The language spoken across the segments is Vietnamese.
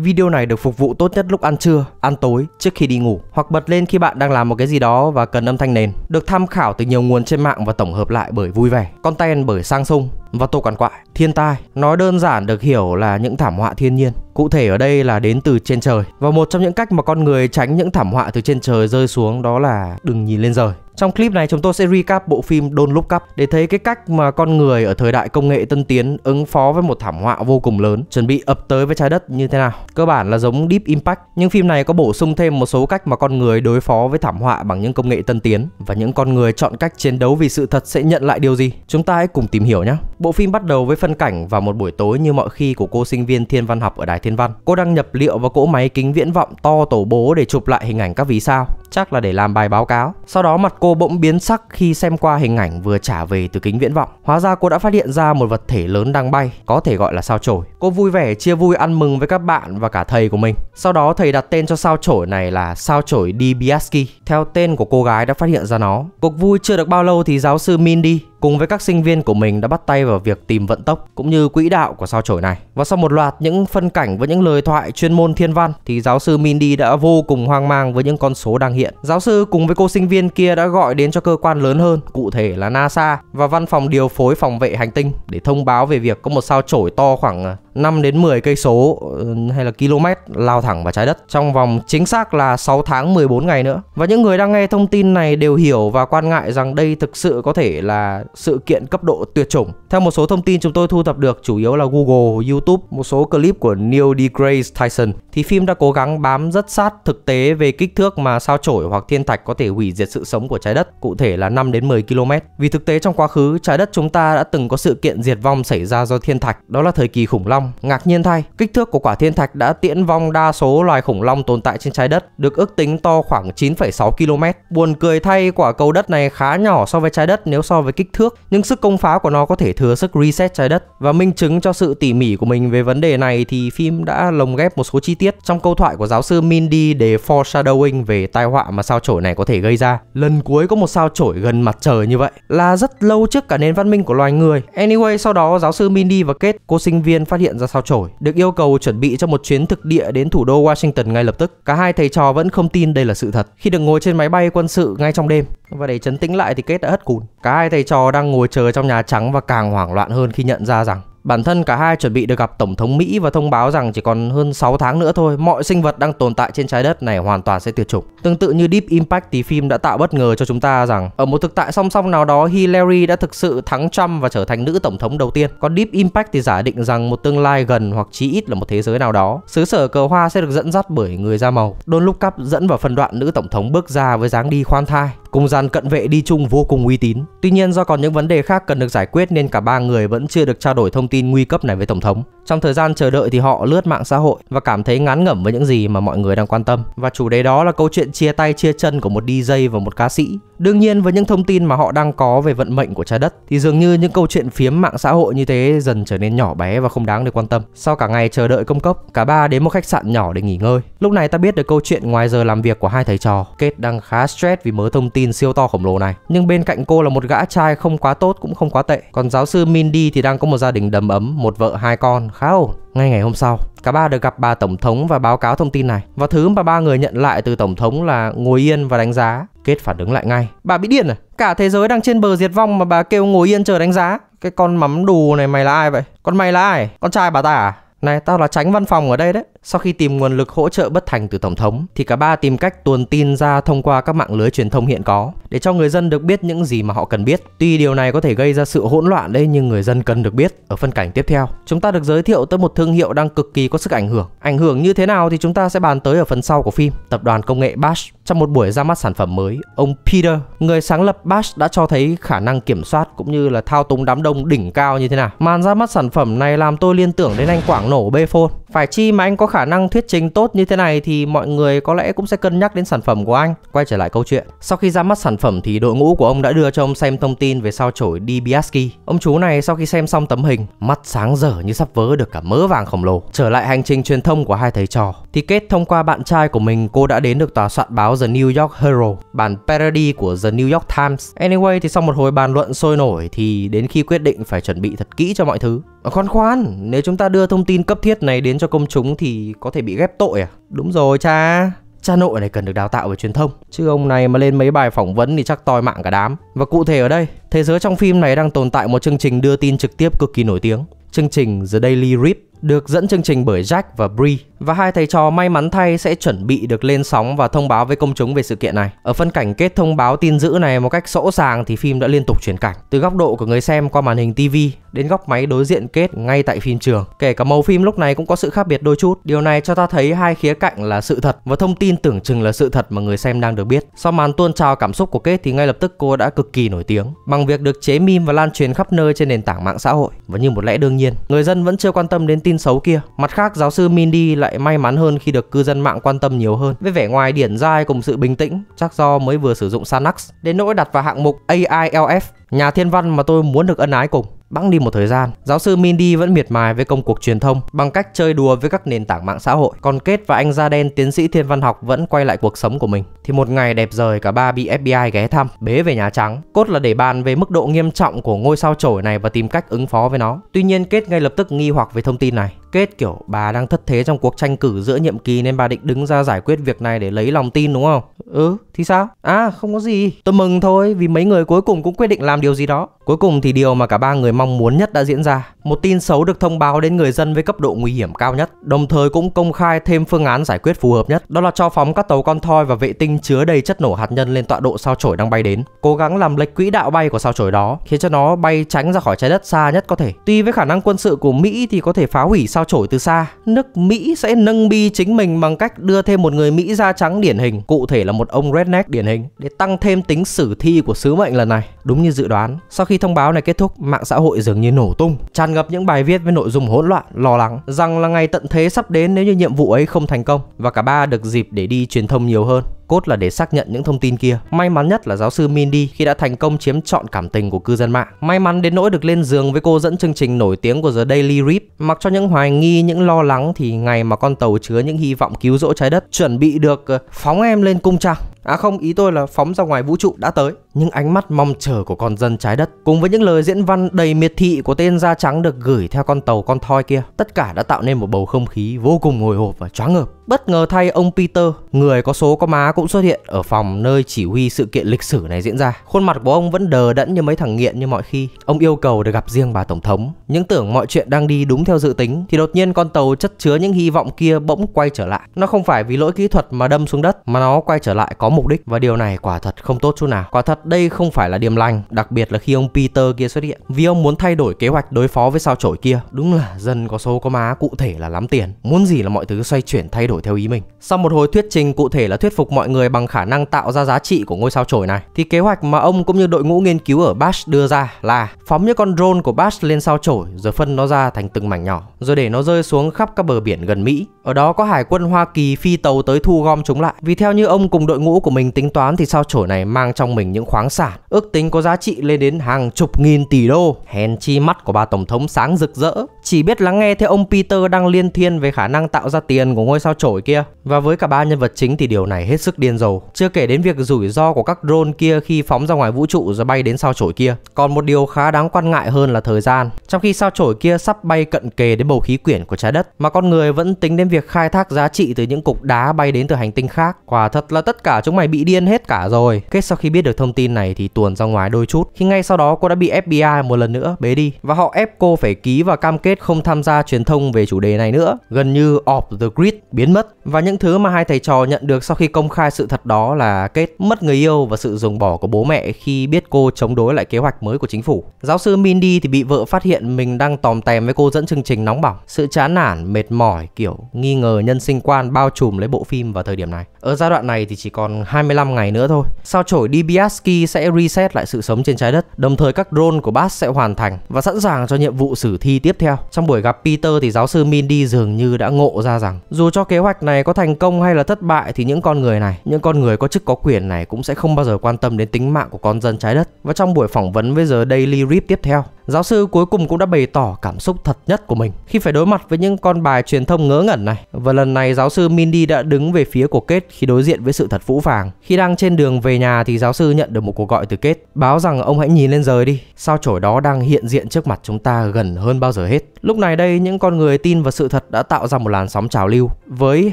Video này được phục vụ tốt nhất lúc ăn trưa, ăn tối, trước khi đi ngủ hoặc bật lên khi bạn đang làm một cái gì đó và cần âm thanh nền. Được tham khảo từ nhiều nguồn trên mạng và tổng hợp lại bởi vui vẻ. Content bởi Sang Sung, và tổ quản quại. Thiên tai nói đơn giản được hiểu là những thảm họa thiên nhiên. Cụ thể ở đây là đến từ trên trời. Và một trong những cách mà con người tránh những thảm họa từ trên trời rơi xuống đó là đừng nhìn lên trời. Trong clip này chúng tôi sẽ recap bộ phim Don't Look Up để thấy cái cách mà con người ở thời đại công nghệ tân tiến ứng phó với một thảm họa vô cùng lớn, chuẩn bị ập tới với trái đất như thế nào. Cơ bản là giống Deep Impact, nhưng phim này có bổ sung thêm một số cách mà con người đối phó với thảm họa bằng những công nghệ tân tiến và những con người chọn cách chiến đấu vì sự thật sẽ nhận lại điều gì. Chúng ta hãy cùng tìm hiểu nhé. Bộ phim bắt đầu với phân cảnh vào một buổi tối như mọi khi của cô sinh viên thiên văn học ở Đài Thiên Văn. Cô đang nhập liệu vào cỗ máy kính viễn vọng to tổ bố để chụp lại hình ảnh các vì sao chắc là để làm bài báo cáo. Sau đó mặt cô bỗng biến sắc khi xem qua hình ảnh vừa trả về từ kính viễn vọng. Hóa ra cô đã phát hiện ra một vật thể lớn đang bay, có thể gọi là sao chổi. Cô vui vẻ chia vui ăn mừng với các bạn và cả thầy của mình. Sau đó thầy đặt tên cho sao chổi này là sao chổi Dibiaski, theo tên của cô gái đã phát hiện ra nó. Cuộc vui chưa được bao lâu thì giáo sư Mindy cùng với các sinh viên của mình đã bắt tay vào việc tìm vận tốc cũng như quỹ đạo của sao chổi này. Và sau một loạt những phân cảnh với những lời thoại chuyên môn thiên văn thì giáo sư Mindy đã vô cùng hoang mang với những con số đang hiện. Giáo sư cùng với cô sinh viên kia đã gọi đến cho cơ quan lớn hơn, cụ thể là NASA và văn phòng điều phối phòng vệ hành tinh để thông báo về việc có một sao chổi to khoảng à, 5 đến 10 cây số ừ, hay là km lao thẳng vào trái đất trong vòng chính xác là 6 tháng 14 ngày nữa. Và những người đang nghe thông tin này đều hiểu và quan ngại rằng đây thực sự có thể là sự kiện cấp độ tuyệt chủng. Theo một số thông tin chúng tôi thu thập được chủ yếu là Google, YouTube, một số clip của Neil deGrasse Tyson thì phim đã cố gắng bám rất sát thực tế về kích thước mà sao chổi hoặc thiên thạch có thể hủy diệt sự sống của trái đất, cụ thể là 5 đến 10 km. Vì thực tế trong quá khứ, trái đất chúng ta đã từng có sự kiện diệt vong xảy ra do thiên thạch, đó là thời kỳ khủng long long. Ngạc nhiên thay, kích thước của quả thiên thạch đã tiễn vong đa số loài khủng long tồn tại trên trái đất, được ước tính to khoảng 9,6 km. Buồn cười thay, quả cầu đất này khá nhỏ so với trái đất nếu so với kích thước, nhưng sức công phá của nó có thể thừa sức reset trái đất. Và minh chứng cho sự tỉ mỉ của mình về vấn đề này thì phim đã lồng ghép một số chi tiết trong câu thoại của giáo sư Mindy để foreshadowing về tai họa mà sao chổi này có thể gây ra. Lần cuối có một sao chổi gần mặt trời như vậy là rất lâu trước cả nền văn minh của loài người. Anyway, sau đó giáo sư Mindy và Kate, cô sinh viên phát hiện hiện ra sao chổi, được yêu cầu chuẩn bị cho một chuyến thực địa đến thủ đô Washington ngay lập tức. Cả hai thầy trò vẫn không tin đây là sự thật. Khi được ngồi trên máy bay quân sự ngay trong đêm và để chấn tĩnh lại thì Kết đã hất cùn. Cả hai thầy trò đang ngồi chờ trong Nhà Trắng và càng hoảng loạn hơn khi nhận ra rằng Bản thân cả hai chuẩn bị được gặp Tổng thống Mỹ và thông báo rằng chỉ còn hơn 6 tháng nữa thôi, mọi sinh vật đang tồn tại trên trái đất này hoàn toàn sẽ tuyệt chủng. Tương tự như Deep Impact thì phim đã tạo bất ngờ cho chúng ta rằng ở một thực tại song song nào đó Hillary đã thực sự thắng Trump và trở thành nữ tổng thống đầu tiên. Còn Deep Impact thì giả định rằng một tương lai gần hoặc chí ít là một thế giới nào đó, xứ sở cờ hoa sẽ được dẫn dắt bởi người da màu. Don Look Up dẫn vào phần đoạn nữ tổng thống bước ra với dáng đi khoan thai, Cùng dàn cận vệ đi chung vô cùng uy tín. Tuy nhiên do còn những vấn đề khác cần được giải quyết nên cả ba người vẫn chưa được trao đổi thông tin nguy cấp này với Tổng thống. Trong thời gian chờ đợi thì họ lướt mạng xã hội và cảm thấy ngán ngẩm với những gì mà mọi người đang quan tâm. Và chủ đề đó là câu chuyện chia tay chia chân của một DJ và một ca sĩ. Đương nhiên với những thông tin mà họ đang có về vận mệnh của trái đất thì dường như những câu chuyện phiếm mạng xã hội như thế dần trở nên nhỏ bé và không đáng để quan tâm. Sau cả ngày chờ đợi công cốc, cả ba đến một khách sạn nhỏ để nghỉ ngơi. Lúc này ta biết được câu chuyện ngoài giờ làm việc của hai thầy trò. Kate đang khá stress vì mớ thông tin tin siêu to khổng lồ này. Nhưng bên cạnh cô là một gã trai không quá tốt cũng không quá tệ. Còn giáo sư Mindy thì đang có một gia đình đầm ấm, một vợ hai con, khá ổn. Ngay ngày hôm sau, cả ba được gặp bà tổng thống và báo cáo thông tin này. Và thứ mà ba người nhận lại từ tổng thống là ngồi yên và đánh giá. Kết phản ứng lại ngay. Bà bị điên à? Cả thế giới đang trên bờ diệt vong mà bà kêu ngồi yên chờ đánh giá. Cái con mắm đù này mày là ai vậy? Con mày là ai? Con trai bà ta à? Này tao là tránh văn phòng ở đây đấy Sau khi tìm nguồn lực hỗ trợ bất thành từ Tổng thống Thì cả ba tìm cách tuồn tin ra thông qua các mạng lưới truyền thông hiện có Để cho người dân được biết những gì mà họ cần biết Tuy điều này có thể gây ra sự hỗn loạn đấy Nhưng người dân cần được biết Ở phân cảnh tiếp theo Chúng ta được giới thiệu tới một thương hiệu đang cực kỳ có sức ảnh hưởng Ảnh hưởng như thế nào thì chúng ta sẽ bàn tới ở phần sau của phim Tập đoàn công nghệ Bash Trong một buổi ra mắt sản phẩm mới Ông Peter, người sáng lập Bash đã cho thấy khả năng kiểm soát Cũng như là thao túng đám đông đỉnh cao như thế nào Màn ra mắt sản phẩm này làm tôi liên tưởng đến anh Quảng nổ nổ Bphone. Phải chi mà anh có khả năng thuyết trình tốt như thế này thì mọi người có lẽ cũng sẽ cân nhắc đến sản phẩm của anh. Quay trở lại câu chuyện. Sau khi ra mắt sản phẩm thì đội ngũ của ông đã đưa cho ông xem thông tin về sao chổi DBSK. Ông chú này sau khi xem xong tấm hình, mắt sáng dở như sắp vỡ được cả mớ vàng khổng lồ. Trở lại hành trình truyền thông của hai thầy trò thì kết thông qua bạn trai của mình cô đã đến được tòa soạn báo The New York Herald, bản parody của The New York Times. Anyway thì sau một hồi bàn luận sôi nổi thì đến khi quyết định phải chuẩn bị thật kỹ cho mọi thứ, Ờ, khoan khoan, nếu chúng ta đưa thông tin cấp thiết này đến cho công chúng thì có thể bị ghép tội à? Đúng rồi cha, cha nội này cần được đào tạo về truyền thông chứ ông này mà lên mấy bài phỏng vấn thì chắc toi mạng cả đám và cụ thể ở đây thế giới trong phim này đang tồn tại một chương trình đưa tin trực tiếp cực kỳ nổi tiếng chương trình The Daily Rip được dẫn chương trình bởi Jack và Bree và hai thầy trò may mắn thay sẽ chuẩn bị được lên sóng và thông báo với công chúng về sự kiện này. Ở phân cảnh kết thông báo tin dữ này một cách rõ ràng thì phim đã liên tục chuyển cảnh từ góc độ của người xem qua màn hình TV đến góc máy đối diện kết ngay tại phim trường. Kể cả màu phim lúc này cũng có sự khác biệt đôi chút. Điều này cho ta thấy hai khía cạnh là sự thật và thông tin tưởng chừng là sự thật mà người xem đang được biết. Sau màn tuôn trào cảm xúc của kết thì ngay lập tức cô đã cực kỳ nổi tiếng bằng việc được chế meme và lan truyền khắp nơi trên nền tảng mạng xã hội. Và như một lẽ đương nhiên, người dân vẫn chưa quan tâm đến tin tin xấu kia. Mặt khác, giáo sư Mindy lại may mắn hơn khi được cư dân mạng quan tâm nhiều hơn. Với vẻ ngoài điển dai cùng sự bình tĩnh, chắc do mới vừa sử dụng Sanax, đến nỗi đặt vào hạng mục AILF, nhà thiên văn mà tôi muốn được ân ái cùng. Bẵng đi một thời gian, giáo sư Mindy vẫn miệt mài với công cuộc truyền thông bằng cách chơi đùa với các nền tảng mạng xã hội. Còn Kết và anh da đen tiến sĩ thiên văn học vẫn quay lại cuộc sống của mình. Thì một ngày đẹp rời cả ba bị FBI ghé thăm, bế về Nhà Trắng. Cốt là để bàn về mức độ nghiêm trọng của ngôi sao chổi này và tìm cách ứng phó với nó. Tuy nhiên Kết ngay lập tức nghi hoặc về thông tin này. Kết kiểu bà đang thất thế trong cuộc tranh cử giữa nhiệm kỳ nên bà định đứng ra giải quyết việc này để lấy lòng tin đúng không? Ừ, thì sao? À, không có gì. Tôi mừng thôi vì mấy người cuối cùng cũng quyết định làm điều gì đó. Cuối cùng thì điều mà cả ba người mong muốn nhất đã diễn ra. Một tin xấu được thông báo đến người dân với cấp độ nguy hiểm cao nhất, đồng thời cũng công khai thêm phương án giải quyết phù hợp nhất, đó là cho phóng các tàu con thoi và vệ tinh chứa đầy chất nổ hạt nhân lên tọa độ sao chổi đang bay đến, cố gắng làm lệch quỹ đạo bay của sao chổi đó, khiến cho nó bay tránh ra khỏi trái đất xa nhất có thể. Tuy với khả năng quân sự của Mỹ thì có thể phá hủy sao chổi từ xa, nước Mỹ sẽ nâng bi chính mình bằng cách đưa thêm một người Mỹ da trắng điển hình, cụ thể là một ông redneck điển hình để tăng thêm tính sử thi của sứ mệnh lần này. Đúng như dự đoán, sau khi thông báo này kết thúc, mạng xã hội hội dường như nổ tung, tràn ngập những bài viết với nội dung hỗn loạn, lo lắng rằng là ngày tận thế sắp đến nếu như nhiệm vụ ấy không thành công và cả ba được dịp để đi truyền thông nhiều hơn cốt là để xác nhận những thông tin kia. May mắn nhất là giáo sư Mindy khi đã thành công chiếm trọn cảm tình của cư dân mạng. May mắn đến nỗi được lên giường với cô dẫn chương trình nổi tiếng của The Daily Rip. Mặc cho những hoài nghi, những lo lắng thì ngày mà con tàu chứa những hy vọng cứu rỗi trái đất chuẩn bị được ờ, phóng em lên cung trăng. À không, ý tôi là phóng ra ngoài vũ trụ đã tới những ánh mắt mong chờ của con dân trái đất cùng với những lời diễn văn đầy miệt thị của tên da trắng được gửi theo con tàu con thoi kia tất cả đã tạo nên một bầu không khí vô cùng hồi hộp và choáng ngợp bất ngờ thay ông peter người có số có má cũng xuất hiện ở phòng nơi chỉ huy sự kiện lịch sử này diễn ra khuôn mặt của ông vẫn đờ đẫn như mấy thằng nghiện như mọi khi ông yêu cầu được gặp riêng bà tổng thống những tưởng mọi chuyện đang đi đúng theo dự tính thì đột nhiên con tàu chất chứa những hy vọng kia bỗng quay trở lại nó không phải vì lỗi kỹ thuật mà đâm xuống đất mà nó quay trở lại có mục đích và điều này quả thật không tốt chút nào quả thật đây không phải là điểm lành, đặc biệt là khi ông Peter kia xuất hiện. Vì ông muốn thay đổi kế hoạch đối phó với sao chổi kia. Đúng là dân có số có má, cụ thể là lắm tiền. Muốn gì là mọi thứ xoay chuyển thay đổi theo ý mình. Sau một hồi thuyết trình cụ thể là thuyết phục mọi người bằng khả năng tạo ra giá trị của ngôi sao chổi này, thì kế hoạch mà ông cũng như đội ngũ nghiên cứu ở Bash đưa ra là phóng những con drone của Bash lên sao chổi rồi phân nó ra thành từng mảnh nhỏ, rồi để nó rơi xuống khắp các bờ biển gần Mỹ. Ở đó có hải quân Hoa Kỳ phi tàu tới thu gom chúng lại. Vì theo như ông cùng đội ngũ của mình tính toán thì sao chổi này mang trong mình những khoáng sản, ước tính có giá trị lên đến hàng chục nghìn tỷ đô. Hèn chi mắt của bà Tổng thống sáng rực rỡ, chỉ biết lắng nghe theo ông Peter đang liên thiên về khả năng tạo ra tiền của ngôi sao chổi kia. Và với cả ba nhân vật chính thì điều này hết sức điên rồ. Chưa kể đến việc rủi ro của các drone kia khi phóng ra ngoài vũ trụ rồi bay đến sao chổi kia. Còn một điều khá đáng quan ngại hơn là thời gian. Trong khi sao chổi kia sắp bay cận kề đến bầu khí quyển của trái đất mà con người vẫn tính đến việc khai thác giá trị từ những cục đá bay đến từ hành tinh khác. Quả thật là tất cả chúng mày bị điên hết cả rồi. Kết sau khi biết được thông tin này thì tuồn ra ngoài đôi chút. Khi ngay sau đó cô đã bị FBI một lần nữa bế đi và họ ép cô phải ký và cam kết kết không tham gia truyền thông về chủ đề này nữa, gần như off the grid biến mất. Và những thứ mà hai thầy trò nhận được sau khi công khai sự thật đó là kết mất người yêu và sự dùng bỏ của bố mẹ khi biết cô chống đối lại kế hoạch mới của chính phủ. Giáo sư Mindy thì bị vợ phát hiện mình đang tòm tèm với cô dẫn chương trình nóng bỏng. Sự chán nản, mệt mỏi kiểu nghi ngờ nhân sinh quan bao trùm lấy bộ phim vào thời điểm này. Ở giai đoạn này thì chỉ còn 25 ngày nữa thôi. Sao chổi DiBiaski sẽ reset lại sự sống trên trái đất, đồng thời các drone của Bass sẽ hoàn thành và sẵn sàng cho nhiệm vụ xử thi tiếp theo. Trong buổi gặp Peter thì giáo sư Mindy dường như đã ngộ ra rằng dù cho kế hoạch này có thành công hay là thất bại thì những con người này, những con người có chức có quyền này cũng sẽ không bao giờ quan tâm đến tính mạng của con dân trái đất. Và trong buổi phỏng vấn với The Daily Rip tiếp theo, giáo sư cuối cùng cũng đã bày tỏ cảm xúc thật nhất của mình khi phải đối mặt với những con bài truyền thông ngớ ngẩn này. Và lần này giáo sư Mindy đã đứng về phía của Kết khi đối diện với sự thật vũ phàng. Khi đang trên đường về nhà thì giáo sư nhận được một cuộc gọi từ Kết báo rằng ông hãy nhìn lên trời đi, sao chổi đó đang hiện diện trước mặt chúng ta gần hơn bao giờ hết. Lúc này đây, những con người tin vào sự thật đã tạo ra một làn sóng trào lưu với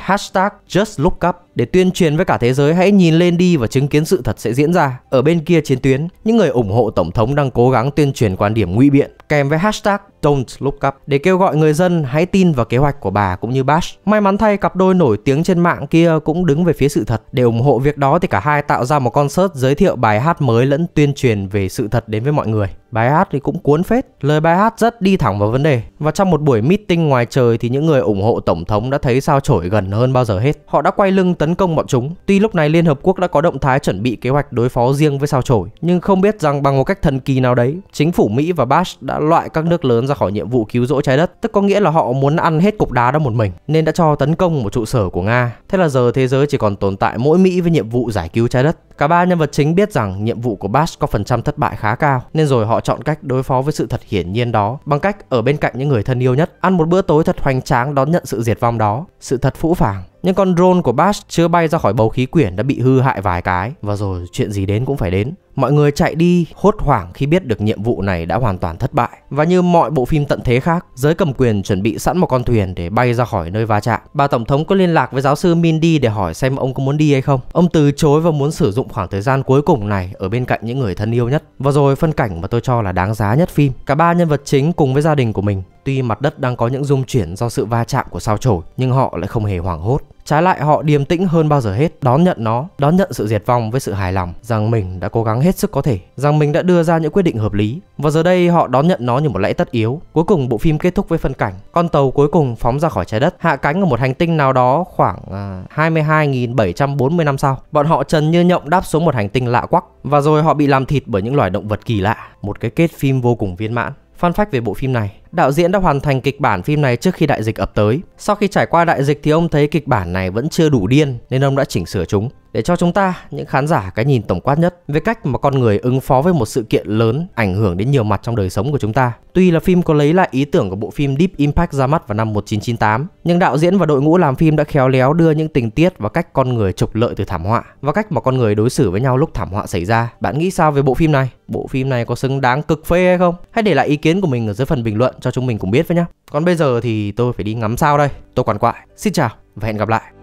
hashtag just look up để tuyên truyền với cả thế giới hãy nhìn lên đi và chứng kiến sự thật sẽ diễn ra. Ở bên kia chiến tuyến, những người ủng hộ tổng thống đang cố gắng tuyên truyền quan điểm ngụy biện kèm với hashtag Don't Look Up để kêu gọi người dân hãy tin vào kế hoạch của bà cũng như bash May mắn thay cặp đôi nổi tiếng trên mạng kia cũng đứng về phía sự thật. Để ủng hộ việc đó thì cả hai tạo ra một concert giới thiệu bài hát mới lẫn tuyên truyền về sự thật đến với mọi người. Bài hát thì cũng cuốn phết, lời bài hát rất đi thẳng vào vấn đề. Và trong một buổi meeting ngoài trời thì những người ủng hộ tổng thống đã thấy sao chổi gần hơn bao giờ hết. Họ đã quay lưng tới tấn công bọn chúng. Tuy lúc này Liên Hợp Quốc đã có động thái chuẩn bị kế hoạch đối phó riêng với sao chổi, nhưng không biết rằng bằng một cách thần kỳ nào đấy, chính phủ Mỹ và Bash đã loại các nước lớn ra khỏi nhiệm vụ cứu rỗi trái đất, tức có nghĩa là họ muốn ăn hết cục đá đó một mình, nên đã cho tấn công một trụ sở của Nga. Thế là giờ thế giới chỉ còn tồn tại mỗi Mỹ với nhiệm vụ giải cứu trái đất. Cả ba nhân vật chính biết rằng nhiệm vụ của Bash có phần trăm thất bại khá cao, nên rồi họ chọn cách đối phó với sự thật hiển nhiên đó bằng cách ở bên cạnh những người thân yêu nhất, ăn một bữa tối thật hoành tráng đón nhận sự diệt vong đó. Sự thật phũ phàng những con drone của Bash chưa bay ra khỏi bầu khí quyển đã bị hư hại vài cái và rồi chuyện gì đến cũng phải đến. Mọi người chạy đi hốt hoảng khi biết được nhiệm vụ này đã hoàn toàn thất bại. Và như mọi bộ phim tận thế khác, giới cầm quyền chuẩn bị sẵn một con thuyền để bay ra khỏi nơi va chạm. Bà tổng thống có liên lạc với giáo sư Mindy để hỏi xem ông có muốn đi hay không. Ông từ chối và muốn sử dụng khoảng thời gian cuối cùng này ở bên cạnh những người thân yêu nhất. Và rồi phân cảnh mà tôi cho là đáng giá nhất phim. Cả ba nhân vật chính cùng với gia đình của mình Tuy mặt đất đang có những rung chuyển do sự va chạm của sao chổi, nhưng họ lại không hề hoảng hốt. Trái lại họ điềm tĩnh hơn bao giờ hết, đón nhận nó, đón nhận sự diệt vong với sự hài lòng rằng mình đã cố gắng hết sức có thể, rằng mình đã đưa ra những quyết định hợp lý. Và giờ đây họ đón nhận nó như một lẽ tất yếu. Cuối cùng bộ phim kết thúc với phân cảnh con tàu cuối cùng phóng ra khỏi trái đất, hạ cánh ở một hành tinh nào đó khoảng uh, à, 22.740 năm sau. Bọn họ trần như nhộng đáp xuống một hành tinh lạ quắc và rồi họ bị làm thịt bởi những loài động vật kỳ lạ. Một cái kết phim vô cùng viên mãn. Fun fact về bộ phim này, đạo diễn đã hoàn thành kịch bản phim này trước khi đại dịch ập tới. Sau khi trải qua đại dịch thì ông thấy kịch bản này vẫn chưa đủ điên nên ông đã chỉnh sửa chúng để cho chúng ta, những khán giả cái nhìn tổng quát nhất về cách mà con người ứng phó với một sự kiện lớn ảnh hưởng đến nhiều mặt trong đời sống của chúng ta. Tuy là phim có lấy lại ý tưởng của bộ phim Deep Impact ra mắt vào năm 1998, nhưng đạo diễn và đội ngũ làm phim đã khéo léo đưa những tình tiết và cách con người trục lợi từ thảm họa và cách mà con người đối xử với nhau lúc thảm họa xảy ra. Bạn nghĩ sao về bộ phim này? Bộ phim này có xứng đáng cực phê hay không? Hãy để lại ý kiến của mình ở dưới phần bình luận cho chúng mình cùng biết với nhá. Còn bây giờ thì tôi phải đi ngắm sao đây. Tôi quản quại. Xin chào và hẹn gặp lại.